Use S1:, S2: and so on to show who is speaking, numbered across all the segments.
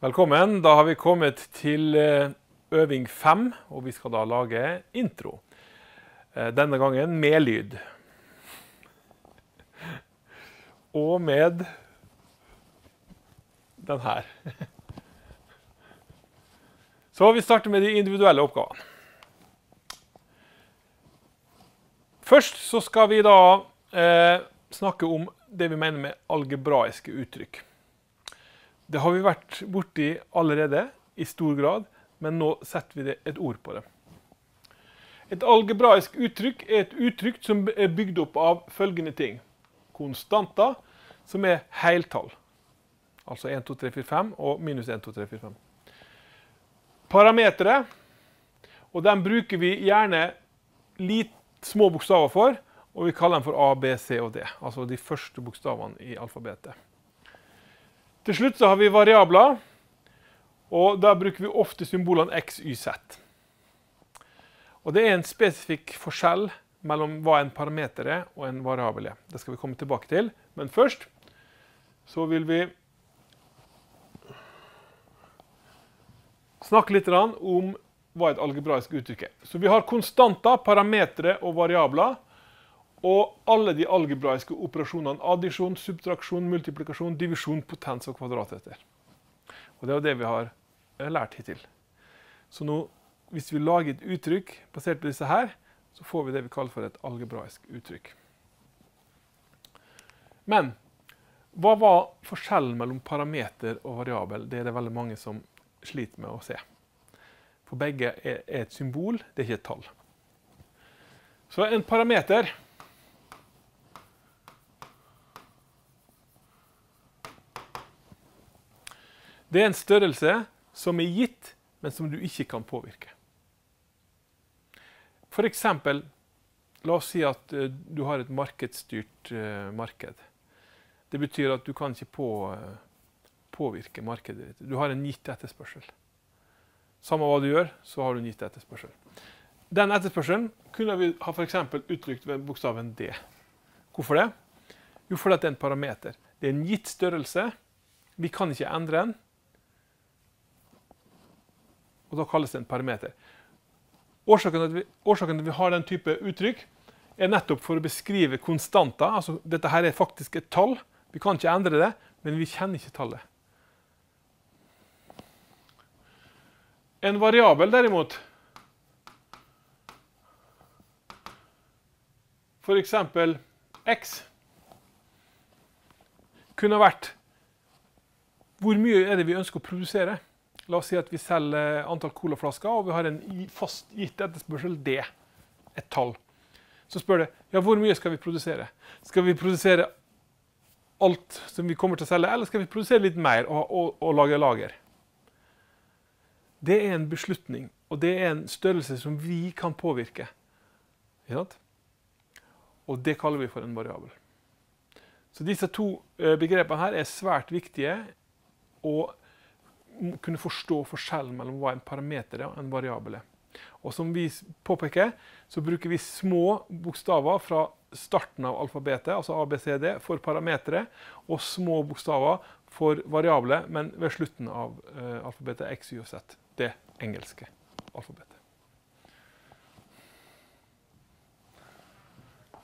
S1: Velkommen. Da har vi kommet til eh, øving fem, og vi skal da lage intro. Eh, denne gangen med lyd. Og med den her. Så vi starter med de individuelle oppgavene. Først så skal vi da eh, snakke om det vi mener med algebraiske uttrykk. Det har vi vært borti allerede i stor grad, men nå setter vi et ord på det. Et algebraisk uttrykk er et uttrykk som er bygd opp av følgende ting. Konstanter, som er heltall. Altså 1, 2, 3, 4, 5 og minus 1, 2, 3, 4, 5. Parametere, og dem bruker vi gjerne litt små bokstaver for, og vi kaller dem for A, B, C og D. Altså de første bokstavene i alfabetet. Til slutt så har vi variabler. Og da bruker vi ofte symbolene x, y, z. Og det er en spesifikk forskjell mellom hva en parameter er og en variabel er. Det skal vi komme tilbake til, men først så vil vi snakke litt om hva et algebraisk uttrykk er. Så vi har konstanter, parametre og variabler og alle de algebraiske operasjonene addisjon, subtraksjon, multiplikasjon, divisjon, potens og kvadratretter. Og det er jo det vi har eh, lært hittil. Så nå, hvis vi lager et uttrykk basert på disse her, så får vi det vi kaller for et algebraisk uttrykk. Men hva var forskjellen mellom parameter og variabel? Det er det veldig mange som sliter med å se. For begge er et symbol, det er ikke et tall. Så en parameter Det er en størrelse som er gitt, men som du ikke kan påvirke. For eksempel, la oss si at eh, du har et markedsstyrt eh, marked. Det betyr at du kan ikke på, eh, påvirke markedet ditt. Du har en gitt etterspørsel. Samme hva du gjør, så har du en gitt etterspørsel. Den etterspørselen kunne vi ha f.eks. uttrykt ved bokstaven D. Hvorfor det? Jo, fordi det er en parameter. Det er en gitt størrelse. Vi kan ikke endre den og Da kalles det en parameter. Årsaken til, at vi, årsaken til at vi har den type uttrykk, er nettopp for å beskrive konstanter. altså Dette her er faktisk et tall. Vi kan ikke endre det, men vi kjenner ikke tallet. En variabel, derimot F.eks. x kunne vært Hvor mye er det vi ønsker å produsere? La oss si at vi selger antall colaflasker, og vi har en fast gitt etterspørsel D, et tall. Så spør det ja, hvor mye skal vi produsere. Skal vi produsere alt som vi kommer til å selge, eller skal vi produsere litt mer og, og, og lage lager? Det er en beslutning, og det er en størrelse som vi kan påvirke. Og det kaller vi for en variabel. Så disse to eh, begrepene her er svært viktige. og kunne forstå forskjellen mellom hva en parameter er og en variabel er. Og som vi påpeker, så bruker vi små bokstaver fra starten av alfabetet, altså ABCD, for parametere, og små bokstaver for variabler, men ved slutten av uh, alfabetet X, Y og Z. Det engelske alfabetet.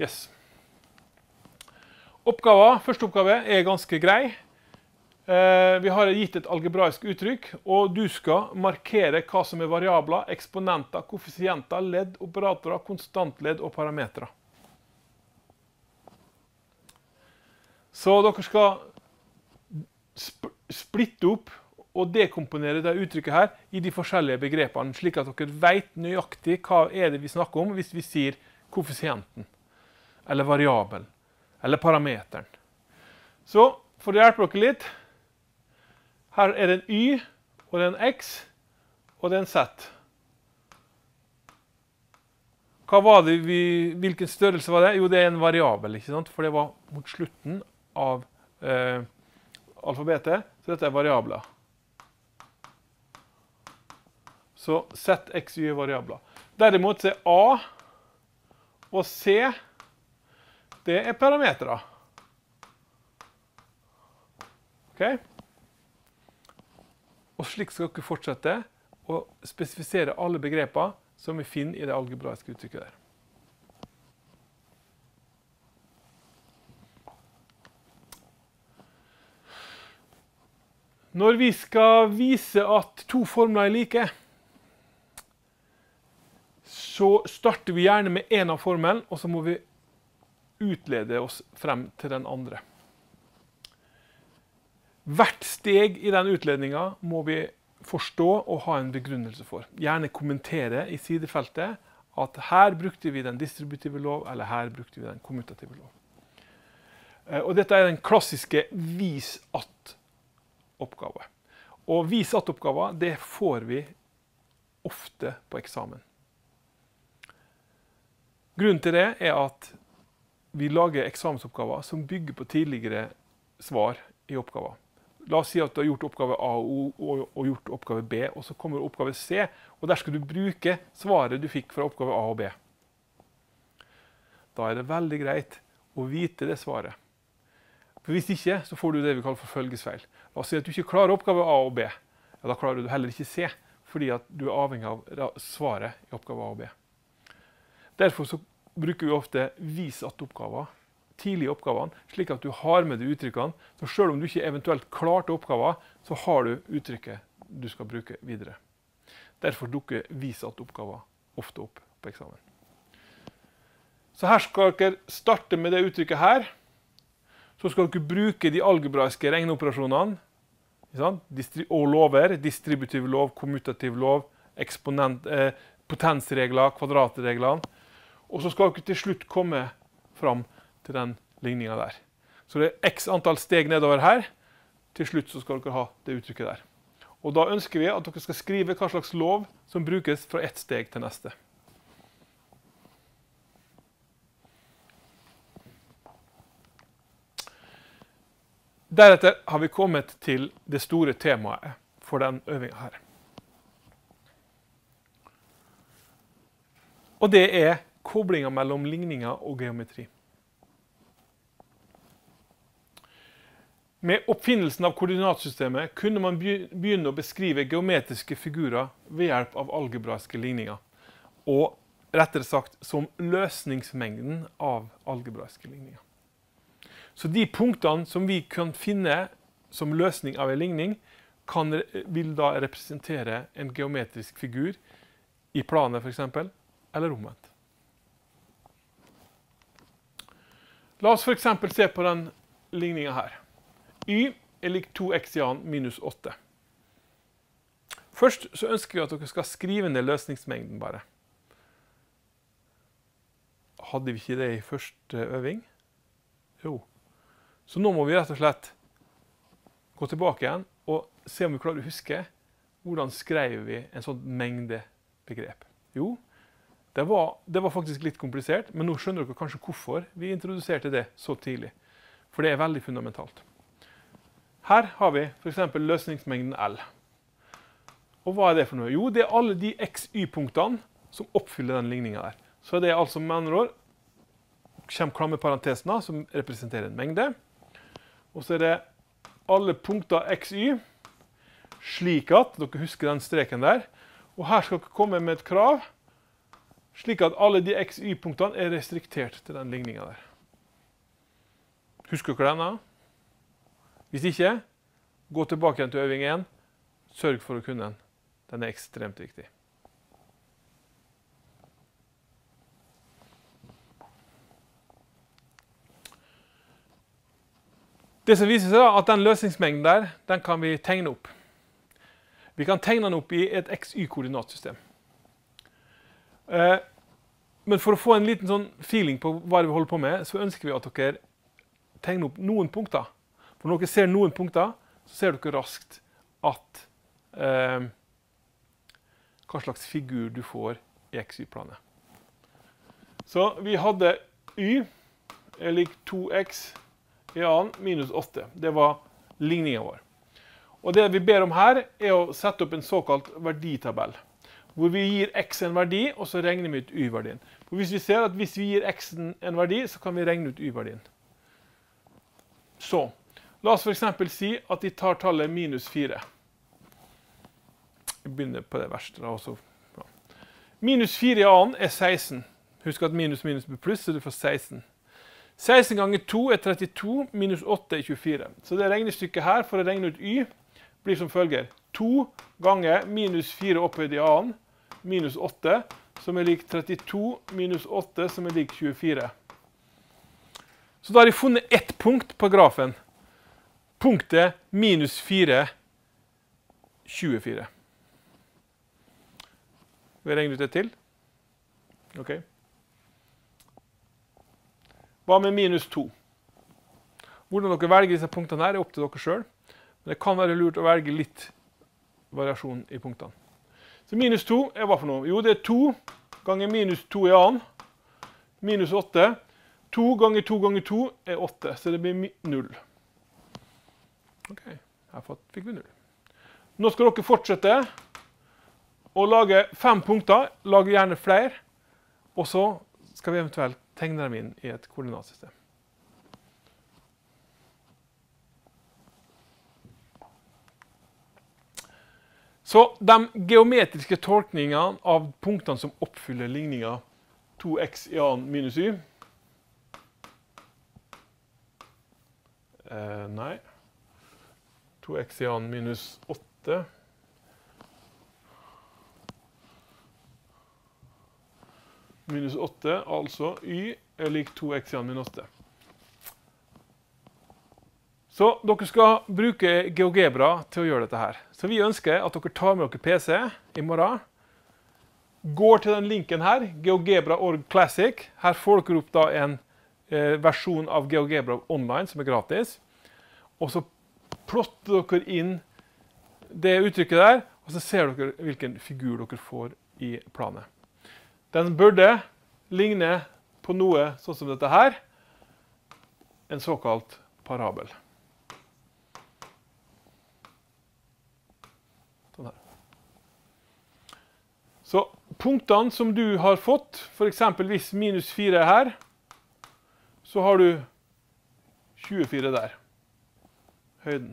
S1: Yes. Oppgaven, første oppgave er ganske grei. Eh, vi har gitt et algebraisk uttrykk, og du skal markere hva som er variabler, eksponenter, koeffisienter, ledd, operatorer, konstantledd og parametere. Så dere skal splitte opp og dekomponere det uttrykket her i de forskjellige begrepene, slik at dere vet nøyaktig hva er det vi snakker om hvis vi sier koeffisienten, eller variabelen, eller parameteren. Så for å hjelpe dere litt her er det en Y, og det er en X, og det er en Z. Vi, hvilken størrelse var det? Jo, det er en variabel, for det var mot slutten av eh, alfabetet. Så dette er variabler. Så Z, X, Y er variabler. Derimot er A og C det er parametere. Okay? Og slik skal dere fortsette å spesifisere alle begreper som vi finner i det algebraiske uttrykket der. Når vi skal vise at to formler er like, så starter vi gjerne med én av formelen, og så må vi utlede oss frem til den andre. Hvert steg i den utledninga må vi forstå og ha en begrunnelse for. Gjerne kommentere i sidefeltet at her brukte vi den distributive lov, eller her brukte vi den kommutative lov. Eh, og dette er den klassiske vis at-oppgave. Og vis at-oppgaver det får vi ofte på eksamen. Grunnen til det er at vi lager eksamensoppgaver som bygger på tidligere svar i oppgaver. La oss si at du har gjort oppgave A og, og, og gjort oppgave B, og så kommer oppgave C. Og der skal du bruke svaret du fikk fra oppgave A og B. Da er det veldig greit å vite det svaret. For Hvis ikke så får du det vi kaller for følgesfeil. La oss si at du ikke klarer oppgave A og B. Ja, da klarer du heller ikke C, fordi at du er avhengig av svaret i oppgave A og B. Derfor bruker vi ofte vis at-oppgaver tidlig i oppgavene, slik at du har med deg uttrykkene. Så selv om du ikke eventuelt klarte oppgaven, så har du uttrykket du skal bruke videre. Derfor dukker Visat-oppgaver ofte opp på eksamen. Så her skal dere starte med det uttrykket her. Så skal dere bruke de algebraiske regneoperasjonene. Og lover. Distributiv lov, kommutativ lov, eh, potensregler, kvadratreglene. Og så skal dere til slutt komme fram til den ligninga der. Så det er x antall steg nedover her. Til slutt så skal dere ha det uttrykket der. Og da ønsker vi at dere skal skrive hva slags lov som brukes fra ett steg til neste. Deretter har vi kommet til det store temaet for den øvinga her. Og det er koblinga mellom ligninger og geometri. Med oppfinnelsen av koordinatsystemet kunne man begynne å beskrive geometriske figurer ved hjelp av algebraiske ligninger, og rettere sagt som løsningsmengden av algebraiske ligninger. Så de punktene som vi kan finne som løsning av en ligning, kan, vil da representere en geometrisk figur i planet f.eks., eller omvendt. La oss f.eks. se på den ligninga her. Y er lik 2x i annen minus 8. Først så ønsker vi at dere skal skrive ned løsningsmengden bare. Hadde vi ikke det i første øving? Jo. Så nå må vi rett og slett gå tilbake igjen og se om vi klarer å huske hvordan skriver vi en sånn mengdebegrep. Jo, det var, det var faktisk litt komplisert, men nå skjønner dere kanskje hvorfor vi introduserte det så tidlig. For det er veldig fundamentalt. Her har vi f.eks. løsningsmengden L. Og hva er det for noe? Jo, det er alle de xy-punktene som oppfyller den ligninga der. Så det er altså med andre ord kommer klamme parentesene, som representerer en mengde. Og så er det alle punkter xy, slik at Dere husker den streken der. Og her skal dere komme med et krav, slik at alle de xy-punktene er restriktert til den ligninga der. Husker dere den da? Hvis ikke, gå tilbake igjen til øving 1. Sørg for å kunne den. Den er ekstremt viktig. Det som viser seg da, at Den løsningsmengden der, den kan vi tegne opp. Vi kan tegne den opp i et XY-koordinatsystem. Eh, men for å få en liten sånn feeling på hva vi holder på med, så ønsker vi at dere tegner opp noen punkter for når dere ser noen punkter, så ser dere raskt at eh, Hva slags figur du får i XY-planet. Så vi hadde Y er lik 2X i annen minus 8. Det var ligninga vår. Og det vi ber om her, er å sette opp en såkalt verditabell. Hvor vi gir X en verdi, og så regner vi ut Y-verdien. For Hvis vi ser at hvis vi gir X en verdi, så kan vi regne ut Y-verdien. Så La oss f.eks. si at de tar tallet minus 4. Jeg begynner på det verste. da Minus 4 i annen er 16. Husk at minus minus blir pluss, så du får 16. 16 ganger 2 er 32, minus 8 er 24. Så det regnestykket her for å regne ut y blir som følger. 2 ganger minus 4 opphøyd i annen minus 8, som er lik 32 minus 8, som er lik 24. Så da har de funnet ett punkt på grafen punktet minus 4 24. Vi regner ut et til. OK. Hva med minus 2? Hvordan dere velger disse punktene, her er opp til dere sjøl. Men det kan være lurt å velge litt variasjon i punktene. Så minus 2 er hva for noe? Jo, det er 2 ganger minus 2 i annen. Minus 8. 2 ganger 2 ganger 2 er 8, så det blir 0. OK, her fikk vi null. Nå skal dere fortsette å lage fem punkter. Lag gjerne flere. Og så skal vi eventuelt tegne dem inn i et koordinatsystem. Så de geometriske tolkningene av punktene som oppfyller ligninga 2x i annen minus y eh, Nei. 2x i an minus 8. Minus 8, altså y er lik 2x i an minus 8. Så dere skal bruke GeoGebra til å gjøre dette her. Så vi ønsker at dere tar med dere PC i morgen. Går til den linken her, geogebra.org classic. Her får dere opp da en eh, versjon av GeoGebra online som er gratis. Og så Plott dere inn det uttrykket der, og så ser dere hvilken figur dere får i planet. Den burde ligne på noe sånn som dette her. En såkalt parabel. Sånn her. Så punktene som du har fått, for eksempel hvis minus 4 er her, så har du 24 der høyden.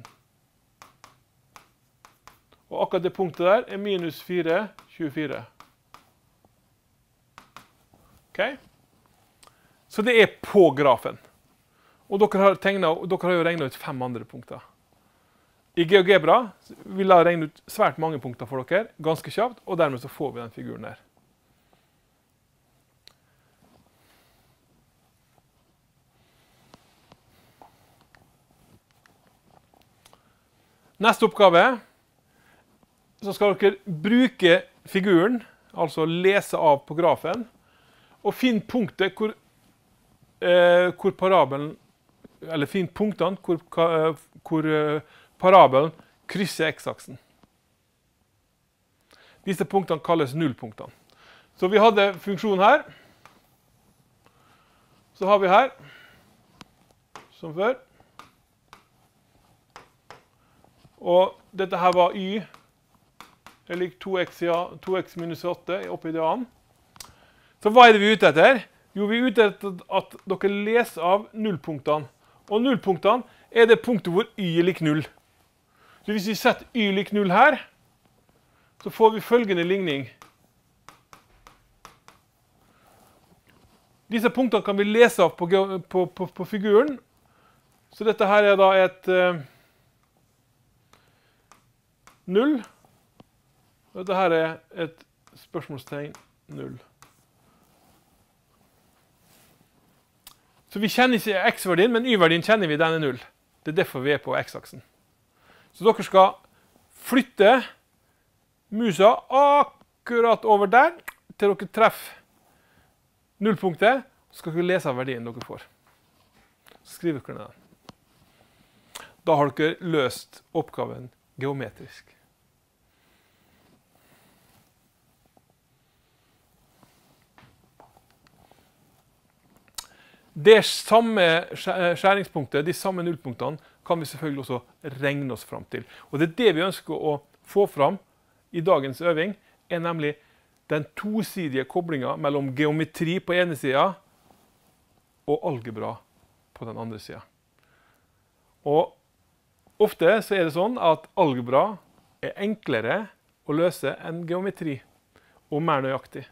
S1: Og akkurat det punktet der er minus 4, 24. OK? Så det er på grafen. Og dere har, tegnet, dere har jo regna ut fem andre punkter. I GeoGebra vil jeg regne ut svært mange punkter for dere ganske kjapt, og dermed så får vi den figuren der. Neste oppgave så skal dere bruke figuren, altså lese av på grafen, og finne punktet hvor, eh, hvor parabelen Eller finn punktene hvor, eh, hvor eh, parabelen krysser x-aksen. Disse punktene kalles nullpunktene. Så vi hadde funksjonen her. Så har vi her, som før Og dette her var y. Det er lik 2x, ja, 2x minus 8 oppi det andre. Så hva er det vi er ute etter? Jo, vi er ute etter at dere leser av nullpunktene. Og nullpunktene er det punktet hvor y er lik null. Så hvis vi setter y lik null her, så får vi følgende ligning. Disse punktene kan vi lese av på, på, på, på figuren. Så dette her er da et eh, null. og Dette her er et spørsmålstegn null. Så vi kjenner ikke x-verdien, men y-verdien kjenner vi. Den er null. Det er derfor vi er på x-aksen. Så dere skal flytte musa akkurat over der til dere treffer nullpunktet. Så skal dere lese av verdien dere får. Så skriver dere ned. den. Da har dere løst oppgaven geometrisk. Det samme eh, skjæringspunktet, de samme nullpunktene, kan vi selvfølgelig også regne oss fram til. Og det er det vi ønsker å få fram i dagens øving, er nemlig den tosidige koblinga mellom geometri på ene sida og algebra på den andre sida. Og ofte så er det sånn at algebra er enklere å løse enn geometri, og mer nøyaktig.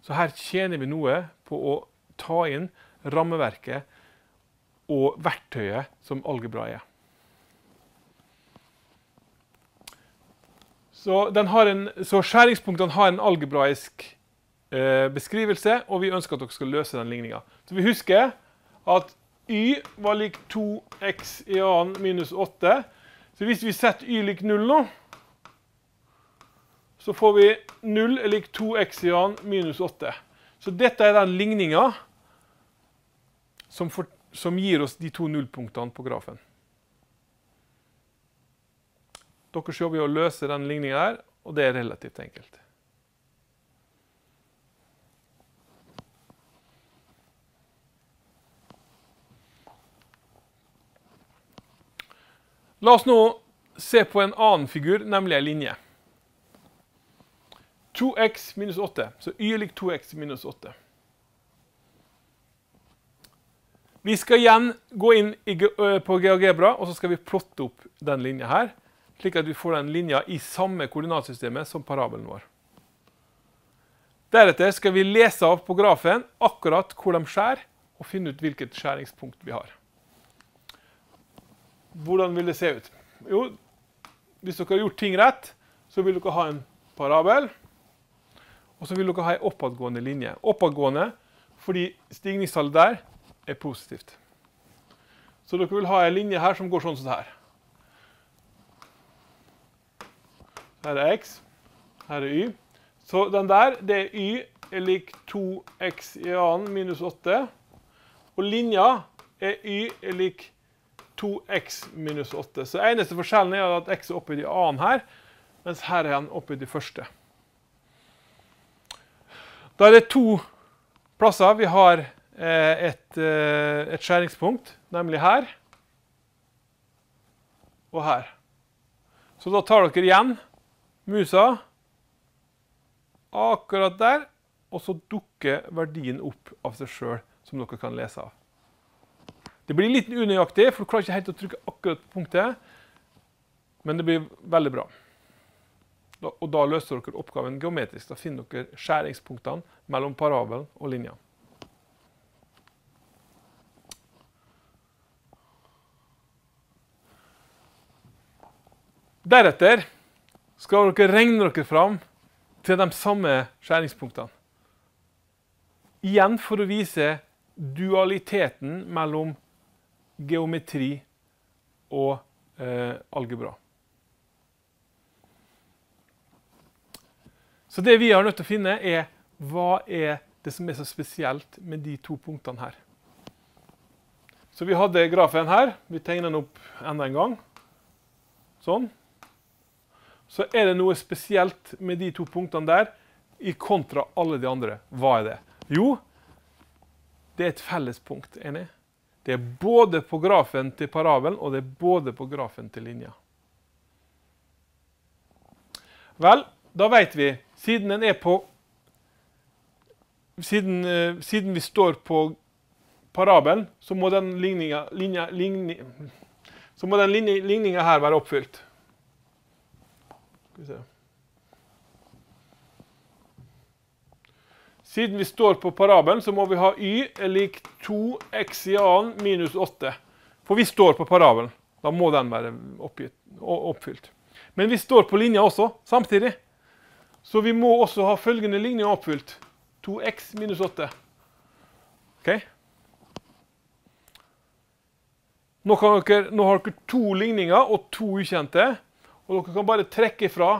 S1: Så her tjener vi noe på å ta inn rammeverket og verktøyet som algebra er. Så, en, så skjæringspunktene har en algebraisk eh, beskrivelse, og vi ønsker at dere skal løse den ligninga. Så vi husker at y var lik 2x i annen minus 8. Så hvis vi setter y lik 0 nå, så får vi 0 er lik 2x i annen minus 8. Så dette er den ligninga som, for, som gir oss de to nullpunktene på grafen. Deres jobb er å løse den ligninga her, og det er relativt enkelt. La oss nå se på en annen figur, nemlig en linje. 2x minus 8. Så y er lik 2x minus 8. Vi skal igjen gå inn på GeoGebra og så skal vi plotte opp den linja her, slik at vi får den linja i samme koordinatsystemet som parabelen vår. Deretter skal vi lese av på grafen akkurat hvor de skjærer, og finne ut hvilket skjæringspunkt vi har. Hvordan vil det se ut? Jo, hvis dere har gjort ting rett, så vil dere ha en parabel. Og så vil dere ha en oppadgående linje. Oppadgående fordi stigningstallet der er positivt. Så dere vil ha en linje her som går sånn som det her. Her er x, her er y. Så den der, det er y er lik 2x i annen minus 8. Og linja er y er lik 2x minus 8. Så eneste forskjellen er at x er oppe i de annen her, mens her er den oppe i de første. Da er det to plasser vi har Eh, et, eh, et skjæringspunkt, nemlig her og her. Så da tar dere igjen musa akkurat der, og så dukker verdien opp av seg sjøl, som dere kan lese av. Det blir litt unøyaktig, for du klarer ikke helt å trykke akkurat på punktet. Men det blir veldig bra. Da, og da løser dere oppgaven geometrisk. Da finner dere skjæringspunktene mellom parabelen og linjene. Deretter skal dere regne dere fram til de samme skjæringspunktene. Igjen for å vise dualiteten mellom geometri og eh, algebra. Så det vi har nødt til å finne, er hva er det som er så spesielt med de to punktene her. Så vi hadde grafen her. Vi tegner den opp enda en gang. Sånn så er det noe spesielt med de to punktene der i kontra alle de andre. Hva er det? Jo, det er et fellespunkt. Enig? Det er både på grafen til parabelen og det er både på grafen til linja. Vel, da vet vi, siden den er på Siden, uh, siden vi står på parabelen, så må den ligninga, så må den ligninga her være oppfylt. Skal vi se Siden vi står på parabelen, så må vi ha y er lik 2x i annen minus 8. For vi står på parabelen. Da må den være oppgitt, oppfylt. Men vi står på linja også, samtidig. Så vi må også ha følgende linje oppfylt. 2x minus 8. OK? Nå, dere, nå har dere to ligninger og to ukjente. Og dere kan bare trekke fra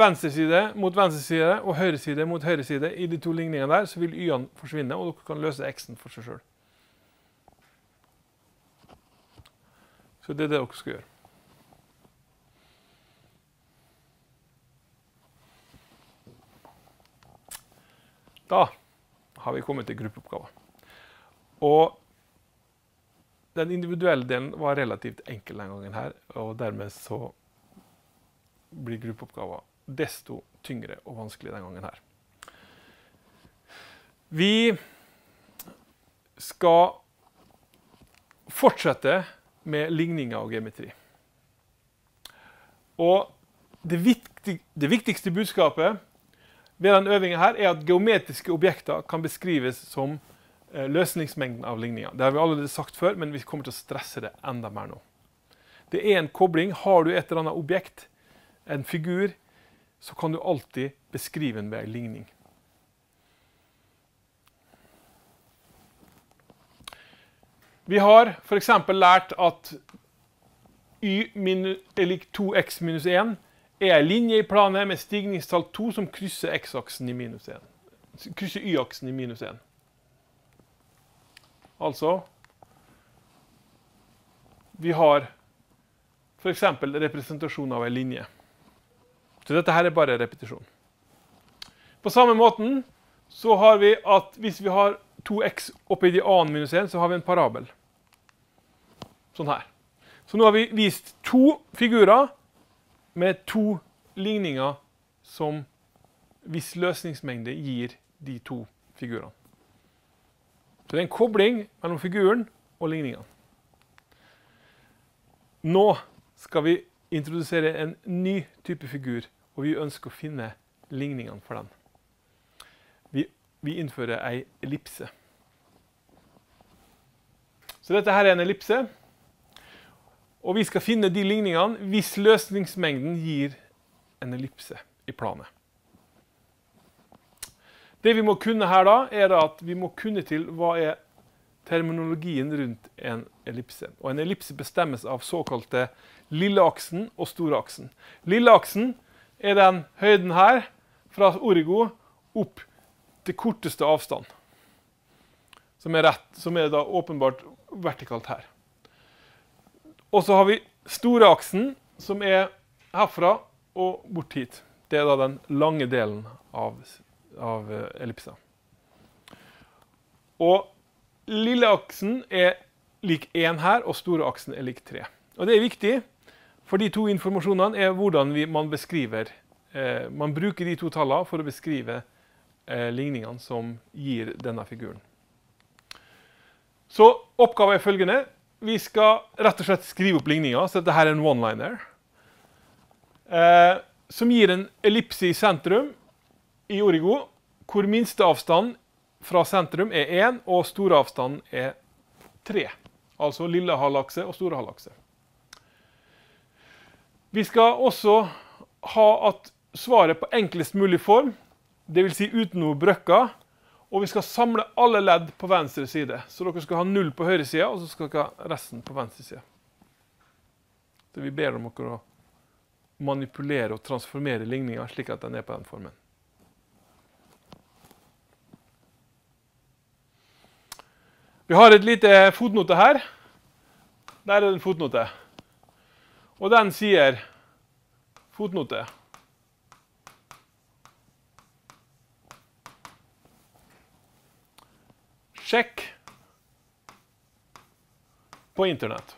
S1: venstre side mot venstre side og høyre side mot høyre side i de to ligningene der, så vil y-ene forsvinne, og dere kan løse x-en for seg sjøl. Så det er det dere skal gjøre. Da har vi kommet til gruppeoppgaver. Og den individuelle delen var relativt enkel denne gangen her, og dermed så blir gruppeoppgaven desto tyngre og vanskelig denne gangen her. Vi skal fortsette med ligninger og geometri. Og det, viktig, det viktigste budskapet ved denne øvingen her er at geometriske objekter kan beskrives som Eh, løsningsmengden av ligninga. Det har vi allerede sagt før, men vi kommer til å stresse det enda mer nå. Det er en kobling. Har du et eller annet objekt, en figur, så kan du alltid beskrive den ved en ligning. Vi har for eksempel lært at y er lik 2x minus 1 er en linje i planen med stigningstall 2 som Krysser y-aksen i minus 1. Altså Vi har f.eks. representasjon av ei linje. Så dette her er bare repetisjon. På samme måten så har vi at hvis vi har 2x oppi de annen minus 1, så har vi en parabel. Sånn her. Så nå har vi vist to figurer med to ligninger som hvis løsningsmengde gir de to figurene. Så det er en kobling mellom figuren og ligningene. Nå skal vi introdusere en ny type figur, og vi ønsker å finne ligningene for den. Vi, vi innfører ei ellipse. Så dette her er en ellipse. Og vi skal finne de ligningene hvis løsningsmengden gir en ellipse i planet. Det vi må kunne her, da, er at vi må kunne til hva er terminologien rundt en ellipse. Og en ellipse bestemmes av såkalte lilleaksen og storaksen. Lilleaksen er den høyden her, fra origo opp til korteste avstand. Som er, rett, som er da åpenbart vertikalt her. Og så har vi storaksen, som er herfra og bort hit. Det er da den lange delen av av eh, ellipsa. Og lille aksen er lik 1 her, og store aksen er lik 3. Og det er viktig, for de to informasjonene er hvordan vi, man beskriver eh, Man bruker de to tallene for å beskrive eh, ligningene som gir denne figuren. Så oppgaven er følgende. Vi skal rett og slett skrive opp ligninga. Så dette er en one-liner. Eh, som gir en ellipse i sentrum i origo hvor minste avstand fra sentrum er 1, og store storavstanden er 3. Altså lille halvakse og store halvakse. Vi skal også ha at svaret på enklest mulig form, dvs. Si uten noe brøkker, og vi skal samle alle ledd på venstre side. Så dere skal ha null på høyre side, og så skal dere ha resten på venstre side. Så vi ber om dere å manipulere og transformere ligninga slik at den er på den formen. Vi har et lite fotnote her. Der er det en fotnote. Og den sier fotnote. Sjekk på internett.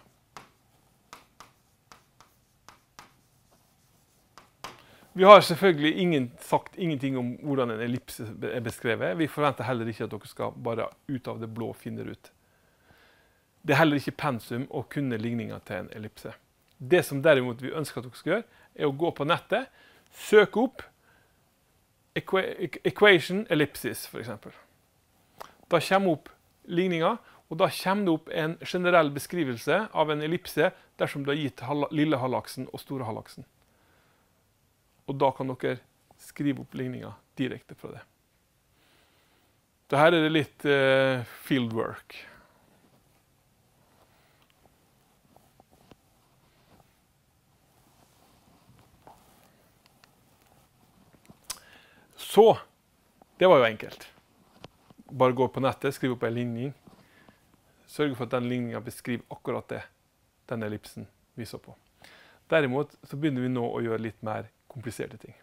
S1: Vi har selvfølgelig ingen, sagt ingenting om hvordan en ellipse er beskrevet. Vi forventer heller ikke at dere skal bare ut av det blå finne ut. Det er heller ikke pensum å kunne ligninga til en ellipse. Det som derimot vi ønsker at dere skal gjøre, er å gå på nettet, søke opp equa equation ellipsis, f.eks. Da kommer opp ligninga, og da kommer det opp en generell beskrivelse av en ellipse dersom du har gitt lille halvaksen og store halvaksen. Og da kan dere skrive opp ligninga direkte fra det. Så her er det litt uh, eh, fieldwork. Så Det var jo enkelt. Bare gå på nettet, skriv opp ei ligning. Sørg for at den ligninga beskriver akkurat det den ellipsen viser på. Derimot så begynner vi nå å gjøre litt mer kompliserte ting.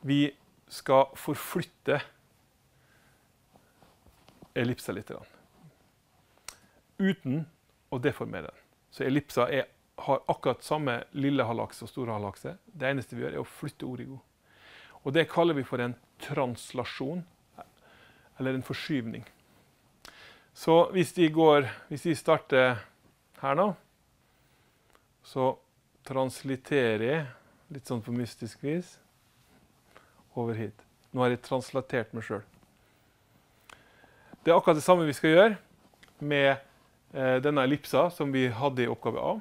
S1: Vi skal forflytte ellipsa litt. Uten å deformere den. Så ellipsa er, har akkurat samme lille halvakse og store halvakse. Det eneste vi gjør, er å flytte origo. Og det kaller vi for en translasjon, eller en forskyvning. Så hvis de, går, hvis de starter her nå, så transliterer jeg litt sånn på mystisk vis, over hit. Nå har jeg translatert meg sjøl. Det er akkurat det samme vi skal gjøre med eh, denne ellipsa som vi hadde i oppgave A.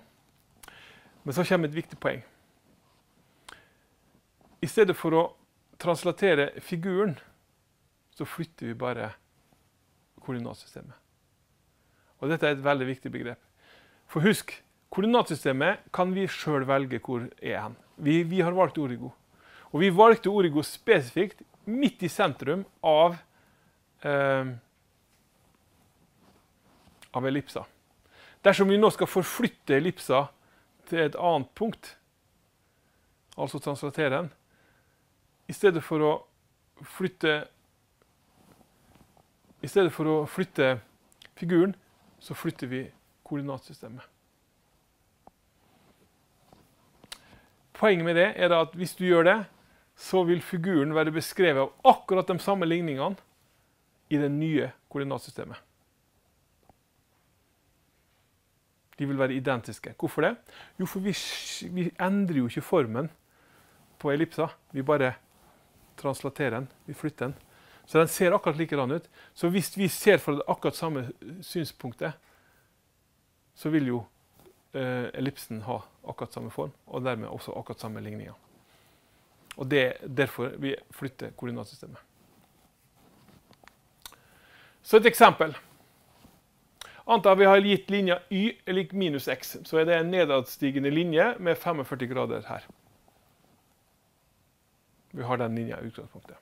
S1: Men så kommer et viktig poeng. I stedet for å translatere figuren, så flytter vi bare koordinatsystemet. Og dette er et veldig viktig begrep. For husk, koordinatsystemet kan vi sjøl velge hvor er hen. Vi, vi, har valgt Origo. Og vi valgte Origo spesifikt midt i sentrum av eh, av ellipsa. Dersom vi nå skal forflytte ellipsa til et annet punkt, altså translatere den, i stedet for å flytte I stedet for å flytte figuren, så flytter vi koordinatsystemet. Poenget med det er at hvis du gjør det, så vil figuren være beskrevet av akkurat de samme ligningene i det nye koordinatsystemet. De vil være identiske. Hvorfor det? Jo, for vi, vi endrer jo ikke formen på ellipsa. Vi bare translaterer den. Vi flytter den. Så den ser akkurat likedan ut. Så hvis vi ser fra det akkurat samme synspunktet, så vil jo Eh, ellipsen ha akkurat samme form, og dermed også akkurat samme ligninger. Og Det er derfor vi flytter koordinatsystemet. Så et eksempel. Anta vi har gitt linja y er lik minus x. Så er det en nedadstigende linje med 45 grader her. Vi har den linja i utgangspunktet.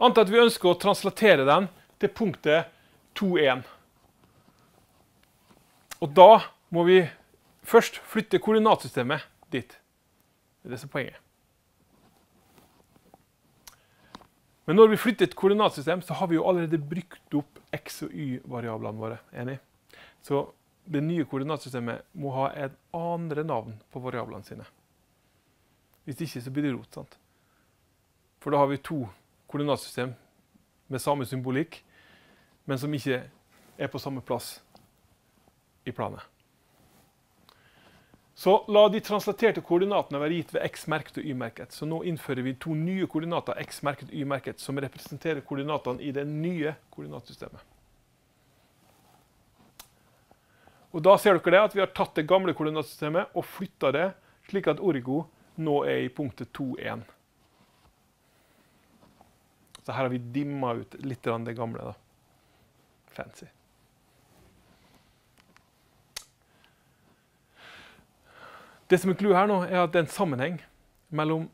S1: Anta at vi ønsker å translatere den til punktet 2,1. Og da må vi først flytte koordinatsystemet dit. Det er det som er poenget. Men når vi flytter et koordinatsystem, så har vi jo allerede brukt opp x- og y-variablene våre. Enig? Så det nye koordinatsystemet må ha et andre navn på variablene sine. Hvis ikke så blir det rot. sant? For da har vi to koordinatsystem med samme symbolikk, men som ikke er på samme plass i planet. Så la de translaterte koordinatene være gitt ved x merket og y merket. Så nå innfører vi to nye koordinater, x merket og y merket, som representerer koordinatene i det nye koordinatsystemet. Og da ser dere det at vi har tatt det gamle koordinatsystemet og flytta det slik at orgo nå er i punktet 2,1. Så her har vi dimma ut litt av det gamle. da. Fancy. Det som er clouet her nå, er at det er en sammenheng mellom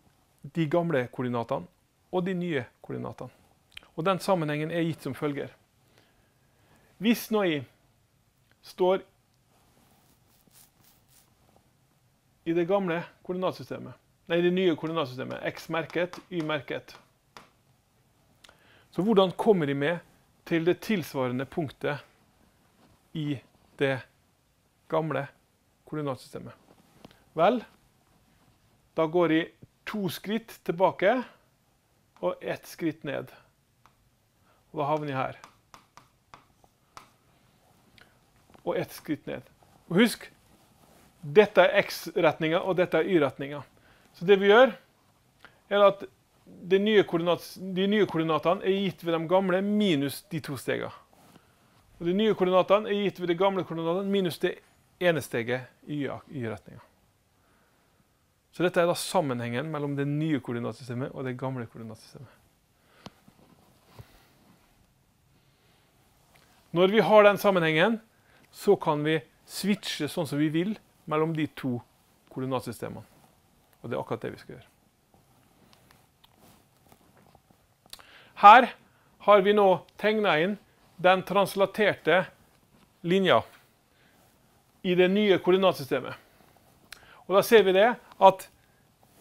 S1: de gamle koordinatene og de nye koordinatene. Og den sammenhengen er gitt som følger. Hvis nå i står i det gamle koordinatsystemet, nei, det nye koordinatsystemet, x merket, y merket. Så hvordan kommer de med til det tilsvarende punktet i det gamle koordinatsystemet? Vel, da går jeg to skritt tilbake og ett skritt ned. Og da havner jeg her. Og ett skritt ned. Og husk, dette er X-retninga, og dette er Y-retninga. Så det vi gjør, er at de nye, de nye, koordinatene er gitt ved de gamle minus de to stegene. Og de nye koordinatene er gitt ved de gamle koordinatene minus det ene steget i Y-retninga. Så dette er da sammenhengen mellom det nye koordinatsystemet og det gamle koordinatsystemet. Når vi har den sammenhengen, så kan vi switche sånn som vi vil mellom de to koordinatsystemene. Og det er akkurat det vi skal gjøre. Her har vi nå tegnet inn den translaterte linja i det nye koordinatsystemet. Og da ser vi det at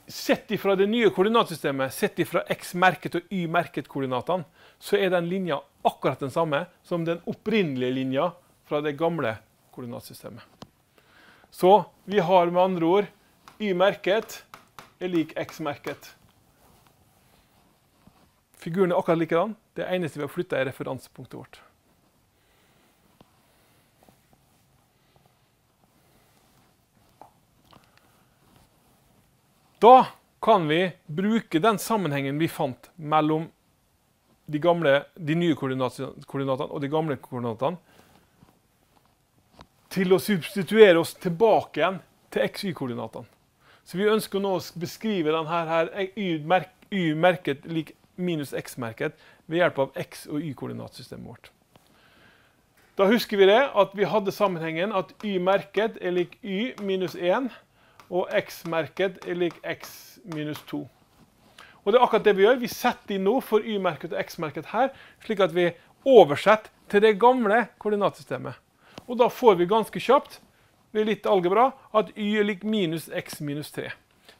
S1: sett ifra det nye koordinatsystemet, sett ifra X-merket og Y-merket-koordinatene, så er den linja akkurat den samme som den opprinnelige linja fra det gamle koordinatsystemet. Så vi har med andre ord Y-merket er lik X-merket. Figuren er akkurat likedan. Det eneste vi har flytta, er referansepunktet vårt. Da kan vi bruke den sammenhengen vi fant mellom de, gamle, de nye koordinatene og de gamle koordinatene, til å substituere oss tilbake igjen til xy-koordinatene. Så vi ønsker nå å beskrive denne her, y-merket lik minus x-merket ved hjelp av x- og y-koordinatsystemet vårt. Da husker vi det, at vi hadde sammenhengen at y-merket er lik y minus 1 og X-merket er lik X minus 2. Og det er akkurat det vi gjør. Vi setter inn nå for Y-merket og X-merket her, slik at vi oversetter til det gamle koordinatsystemet. Og da får vi ganske kjapt, ved litt algebra, at Y er lik minus X minus 3.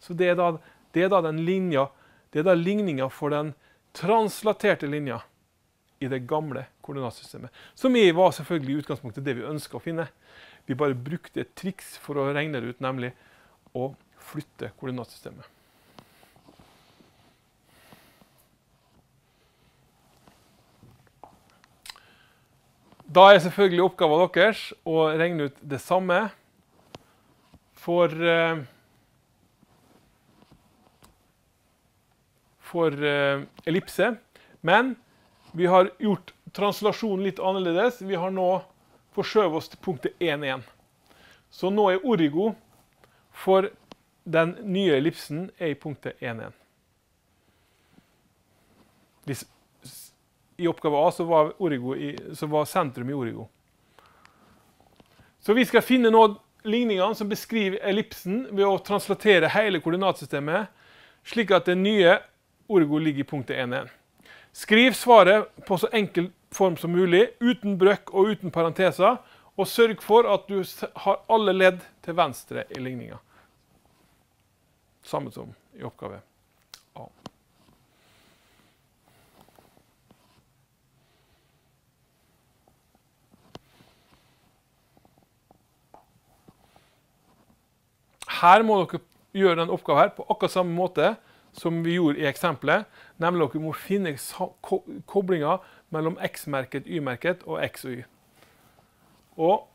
S1: Så det er da, det er da den linja, det er da ligninga for den translaterte linja i det gamle koordinatsystemet. Som i var selvfølgelig i utgangspunktet det vi ønska å finne. Vi bare brukte et triks for å regne det ut, nemlig å flytte koordinatsystemet. Da er selvfølgelig oppgaven deres å regne ut det samme for eh, for eh, ellipse. Men vi har gjort translasjonen litt annerledes. Vi har nå forskjøvet oss til punktet 1,1. Så nå er origo for den nye ellipsen er i punktet 1-1. I oppgave A så var, i, så var, sentrum i origo. Så vi skal finne nå ligningene som beskriver ellipsen ved å translatere hele koordinatsystemet, slik at det nye origo ligger i punktet 1-1. Skriv svaret på så enkel form som mulig, uten brøkk og uten parenteser, og sørg for at du har alle ledd til venstre i ligninga samme som i oppgave A. Her må dere gjøre denne oppgaven på akkurat samme måte som vi gjorde i eksempelet. Nemlig at dere må finne ko koblinga mellom X-merket, Y-merket og X og Y. Og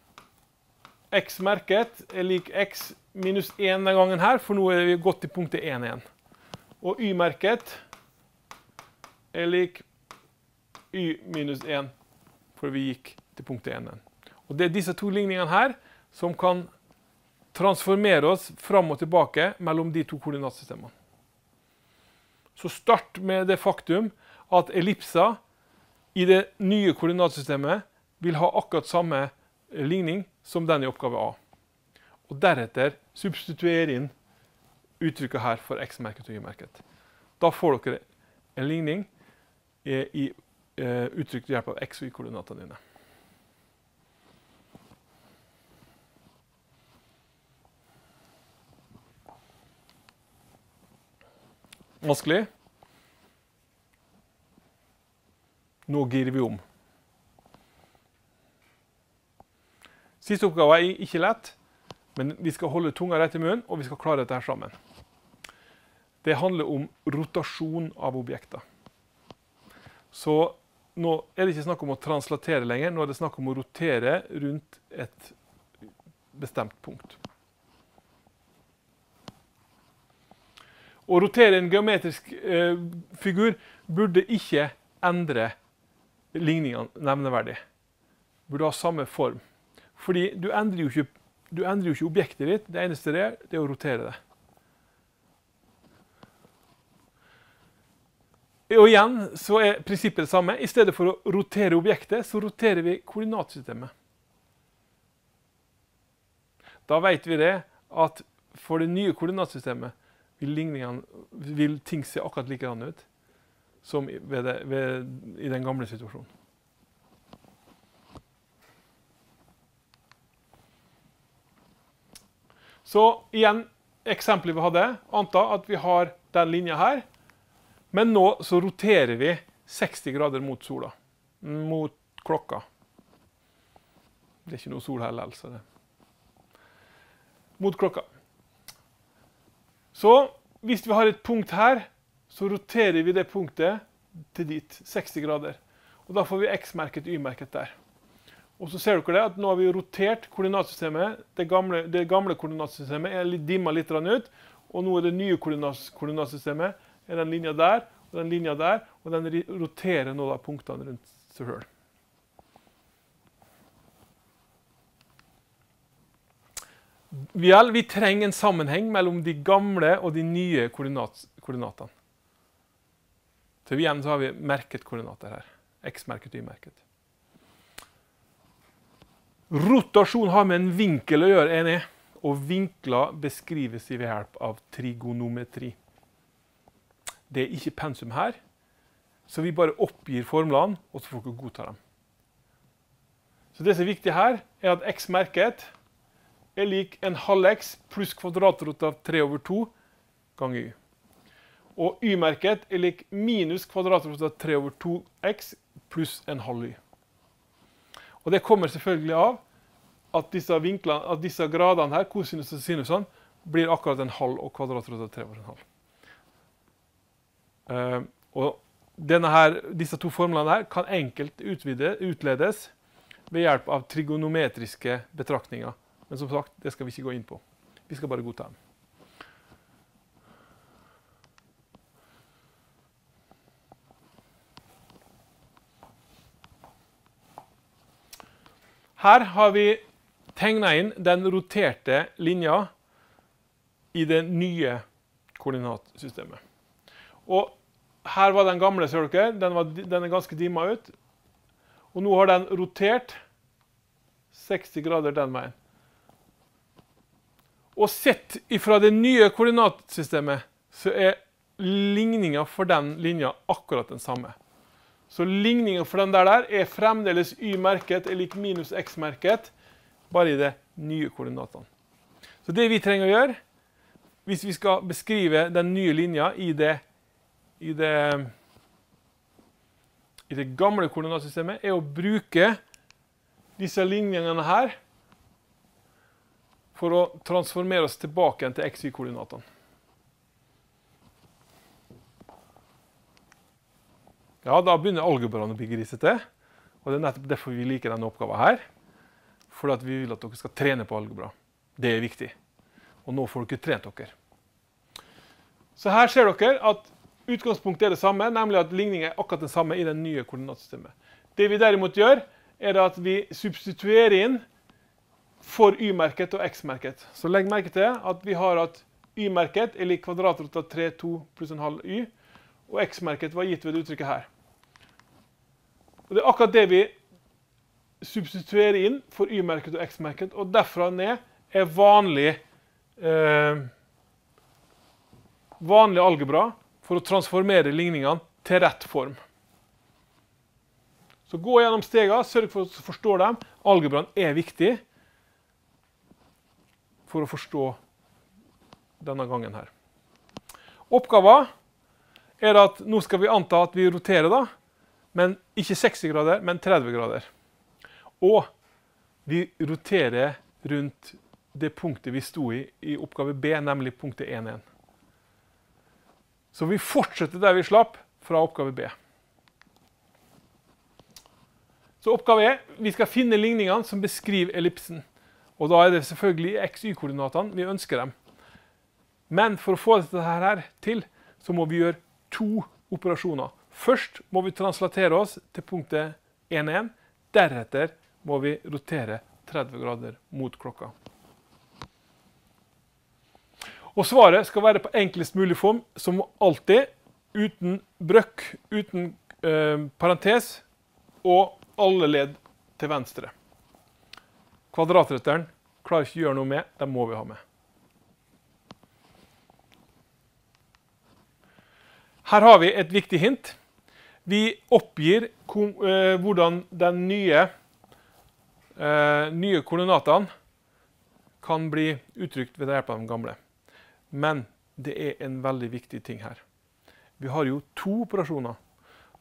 S1: X merket er lik X minus 1 denne gangen her, for nå er vi gått til punktet 1 igjen. Og Y-merket er lik Y minus 1, for vi gikk til punktet 1 igjen. Og det er disse to ligningene her som kan transformere oss frem og tilbake mellom de to koordinatsystemene. Så start med det faktum at ellipsa i det nye koordinatsystemet vil ha akkurat samme ligning som den i oppgave A. Og deretter substituere inn uttrykket her for X-merket og Y-merket. Da får dere en ligning eh, i, i eh, hjelp av X- og Y-koordinatene dine. Vanskelig? Nå girer vi om. Siste oppgave er ikke lett, men vi skal holde tunga rett i munnen, og vi skal klare dette her sammen. Det handler om rotasjon av objekter. Så nå er det ikke snakk om å translatere lenger, nå er det snakk om å rotere rundt et bestemt punkt. Å rotere en geometrisk eh, figur burde ikke endre ligningene nevneverdig. Burde ha samme form. Fordi du endrer jo ikke, endrer jo ikke objektet ditt. Det eneste det er, det er å rotere det. Og igjen så er prinsippet det samme. I stedet for å rotere objektet, så roterer vi koordinatsystemet. Da vet vi det at for det nye koordinatsystemet vil, vil ting se akkurat likedan ut som ved det, ved, i den gamle situasjonen. Så igjen eksempelet vi hadde. Anta at vi har den linja her. Men nå så roterer vi 60 grader mot sola. Mot klokka. Det er ikke noe sol her, så altså. det. Mot klokka. Så hvis vi har et punkt her, så roterer vi det punktet til dit. 60 grader. Og da får vi X-merket Y-merket der. Og så ser dere det at Nå har vi rotert koordinatsystemet. Det gamle, det gamle koordinatsystemet er litt dimma litt ut. Og nå er det nye koordinatsystemet er den linja der og den linja der. Og den roterer nå da punktene rundt seg sjøl. Vel, vi trenger en sammenheng mellom de gamle og de nye koordinat, koordinatene. Så igjen så har vi merket koordinater her. X-merket, Y-merket. Rotasjon har med en vinkel å gjøre, enig. Og vinkler beskrives ved hjelp av trigonometri. Det er ikke pensum her, så vi bare oppgir formlene, og så får dere godta dem. Så det som er viktig her, er at x merket er lik en halv x pluss kvadratrot av 3 over 2 ganger y. Og y-merket er lik minus kvadratrot av 3 over 2x pluss en halv y. Og det kommer selvfølgelig av at disse, vinklene, at disse gradene her, kosinus og sinusene, sånn, blir akkurat en halv og kvadratrot av 3 var en halv. Uh, og her, disse to formlene her kan enkelt utvide, utledes ved hjelp av trigonometriske betraktninger. Men som sagt, det skal vi ikke gå inn på. Vi skal bare godta dem. Her har vi tegna inn den roterte linja i det nye koordinatsystemet. Og her var den gamle, ser dere. Den, var, den er ganske dimma ut. Og nå har den rotert 60 grader den veien. Og sett ifra det nye koordinatsystemet så er ligninga for den linja akkurat den samme. Så ligninga for den der, er fremdeles y-merket er lik minus x-merket, bare i de nye koordinatene. Så det vi trenger å gjøre hvis vi skal beskrive den nye linja i det, i det, i det gamle koordinatsystemet, er å bruke disse linjene her for å transformere oss tilbake til xy-koordinatene. Ja, da begynner algebraen å bli grisete. Og det er nettopp derfor vi liker denne oppgaven her. For vi vil at dere skal trene på algebra. Det er viktig. Og nå får dere trent dere. Så her ser dere at utgangspunktet er det samme, nemlig at ligningen er akkurat den samme i det nye koordinatsystemet. Det vi derimot gjør, er at vi substituerer inn for Y-merket og X-merket. Så legg merke til at vi har at Y-merket er lik kvadratrot av 3, 2 pluss en halv Y, og X-merket var gitt ved det uttrykket her. Og Det er akkurat det vi substituerer inn for Y-merket og X-merket, og derfra ned er vanlig, eh, vanlig algebra for å transformere ligningene til rett form. Så gå gjennom stegene, sørg for å forstå dem. Algebraen er viktig for å forstå denne gangen her. Oppgaven er at nå skal vi anta at vi roterer, da. Men ikke 60 grader, men 30 grader. Og vi roterer rundt det punktet vi sto i i oppgave B, nemlig punktet 1.1. Så vi fortsetter der vi slapp fra oppgave B. Så oppgave E, vi skal finne ligningene som beskriver ellipsen. Og da er det selvfølgelig x y koordinatene vi ønsker dem. Men for å få dette her til, så må vi gjøre to operasjoner. Først må vi translatere oss til punktet 1-1. Deretter må vi rotere 30 grader mot klokka. Og svaret skal være på enklest mulig form, som alltid. Uten brøkk, uten eh, parentes og alle ledd til venstre. Kvadratretteren klarer ikke å gjøre noe med. Den må vi ha med. Her har vi et viktig hint. Vi oppgir eh, hvordan de nye, eh, nye koordinatene kan bli uttrykt ved hjelp av de gamle. Men det er en veldig viktig ting her. Vi har jo to operasjoner.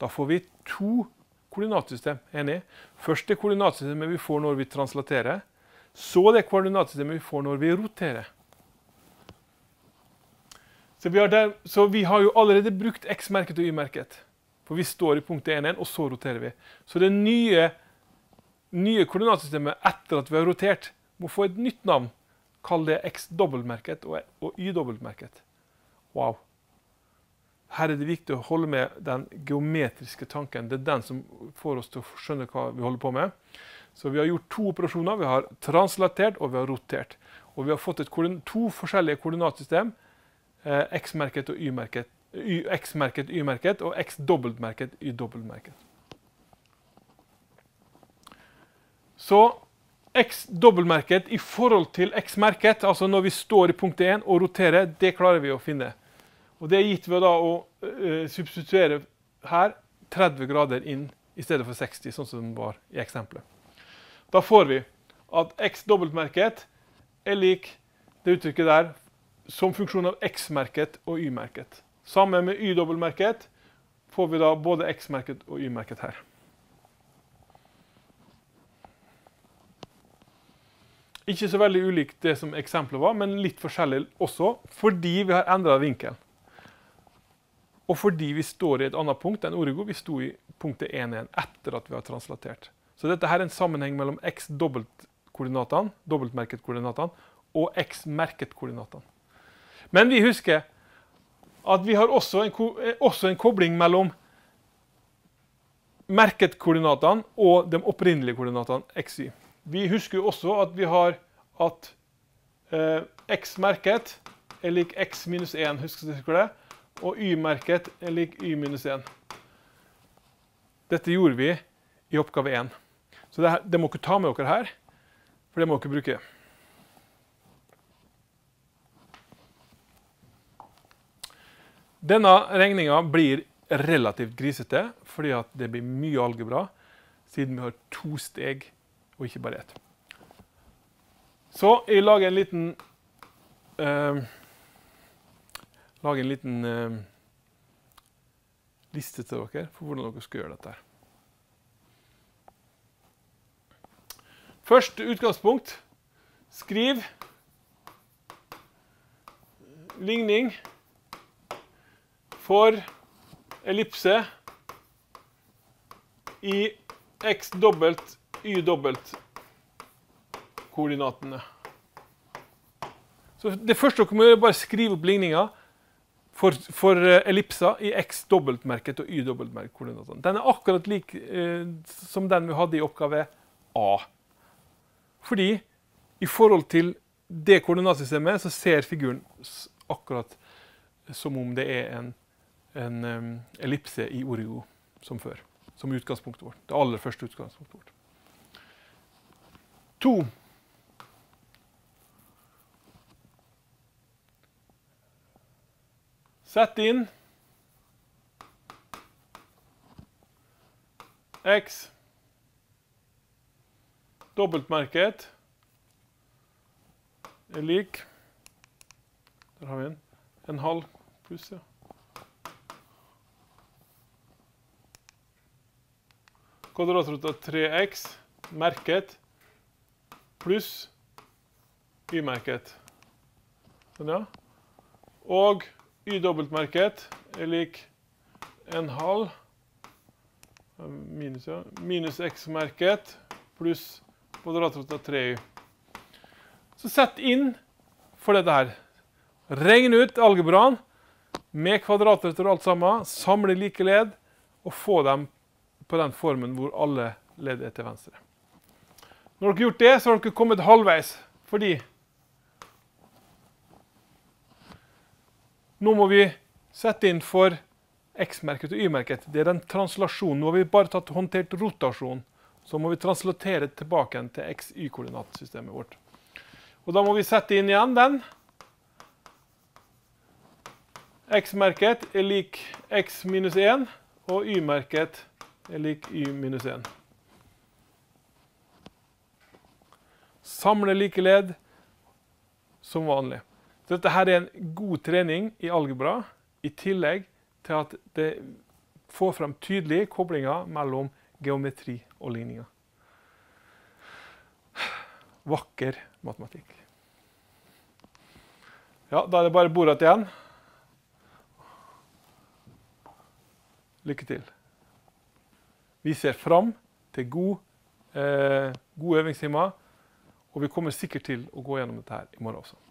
S1: Da får vi to koordinatsystem. Enig? Først det koordinatsystemet vi får når vi translaterer. Så det koordinatsystemet vi får når vi roterer. Så vi har, der, så vi har jo allerede brukt X-merket og Y-merket. For vi står i punktet 1-1, og så roterer vi. Så det nye, nye koordinatsystemet etter at vi har rotert, må få et nytt navn. Kall det X dobbeltmerket og, og Y dobbeltmerket. Wow. Her er det viktig å holde med den geometriske tanken. Det er den som får oss til å skjønne hva vi holder på med. Så vi har gjort to operasjoner. Vi har translatert og vi har rotert. Og vi har fått to forskjellige koordinatsystem, eh, X-merket og Y-merket, X-merket Y-merket og X dobbeltmerket Y dobbeltmerket. Så X dobbeltmerket i forhold til X-merket, altså når vi står i punkt 1 og roterer, det klarer vi å finne. Og Det er gitt ved å substituere her 30 grader inn i stedet for 60, sånn som det var i eksempelet. Da får vi at X dobbeltmerket er lik det uttrykket der som funksjon av X-merket og Y-merket. Sammen med Y-dobbeltmerket får vi da både X-merket og Y-merket her. Ikke så veldig ulikt det som eksempelet var, men litt forskjellig også, fordi vi har endret vinkel. Og fordi vi står i et annet punkt enn origo. Vi sto i punktet 1-1 etter at vi har translatert. Så dette her er en sammenheng mellom x dobbeltkoordinatene dobbeltmerket koordinatene, og x merket koordinatene. Men vi husker at vi har også en, eh, også en kobling mellom merket-koordinatene og de opprinnelige koordinatene xy. Vi husker også at vi har at eh, x merket er lik x minus 1, husker dere det? Og y-merket er lik y minus 1. Dette gjorde vi i oppgave 1. Så det, her, det må dere ta med dere her, for det må dere bruke. Denne regninga blir relativt grisete, fordi det blir mye algebra, siden vi har to steg og ikke bare ett. Så jeg lager en liten eh, Lager en liten eh, liste til dere for hvordan dere skal gjøre dette. Første utgangspunkt. Skriv ligning for ellipse i x dobbelt, y dobbelt koordinatene. Så det første dere må gjøre, er bare skrive opp ligninga for, for eh, ellipsa i x dobbeltmerket og y dobbeltmerket koordinatene. Den er akkurat lik eh, som den vi hadde i oppgave A. Fordi i forhold til det koordinatsystemet så ser figuren akkurat som om det er en en um, ellipse i Origo som før. Som utgangspunktet vårt. Det aller første utgangspunktet vårt. To. Sett inn X dobbeltmerket er lik Der har vi den. En halv pluss, ja. kvadratrot av 3x merket pluss y-merket. Sånn, ja. Og y-dobbeltmerket er lik en halv eh, minus, ja, minus x-merket pluss kvadratrot av 3y. Så sett inn for dette her. Regn ut algebraen med kvadratrøtter og alt sammen. Samle like led og få dem på den formen hvor alle ledd er til venstre. Når dere har gjort det, så har dere kommet halvveis, fordi Nå må vi sette inn for X-merket og Y-merket. Det er den translasjonen. Nå har vi bare tatt håndtert rotasjon. Så må vi translatere tilbake til XY-koordinatsystemet vårt. Og da må vi sette inn igjen den. X-merket er lik X minus 1, og Y-merket er lik y minus 1. Samle like ledd som vanlig. Så dette her er en god trening i algebra, i tillegg til at det får frem tydelige koblinger mellom geometri og ligninger. Vakker matematikk. Ja, da er det bare bordet igjen. Lykke til. Vi ser fram til god, eh, gode øvingstimer, og vi kommer sikkert til å gå gjennom dette her i morgen også.